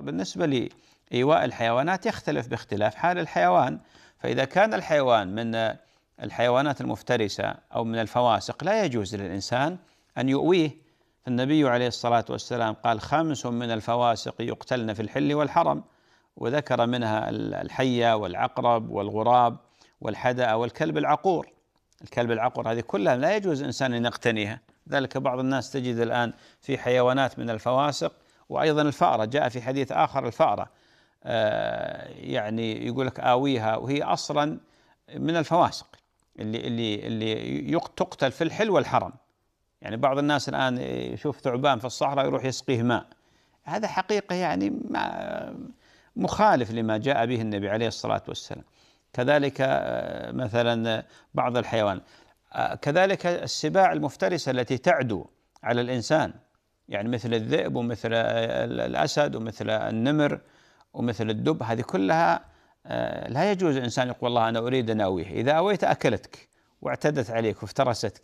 بالنسبة لإيواء الحيوانات يختلف باختلاف حال الحيوان فإذا كان الحيوان من الحيوانات المفترسة أو من الفواسق لا يجوز للإنسان أن يؤويه النبي عليه الصلاة والسلام قال خمس من الفواسق يقتلن في الحل والحرم وذكر منها الحية والعقرب والغراب والحدأ والكلب العقور الكلب العقور هذه كلها لا يجوز الإنسان أن يقتنيها ذلك بعض الناس تجد الآن في حيوانات من الفواسق وأيضا الفأرة جاء في حديث آخر الفأرة آه، يعني يقول لك آويها وهي أصلا من الفواسق اللي اللي اللي تقتل في الحل والحرم يعني بعض الناس الآن يشوف ثعبان في الصحراء يروح يسقيه ماء هذا حقيقة يعني ما مخالف لما جاء به النبي عليه الصلاة والسلام كذلك آه، مثلا بعض الحيوان آه، كذلك السباع المفترسة التي تعدو على الإنسان يعني مثل الذئب ومثل الأسد ومثل النمر ومثل الدب هذه كلها آه، لا يجوز الإنسان يقول والله أنا أريد أن أويه إذا أويت أكلتك واعتدت عليك وافترستك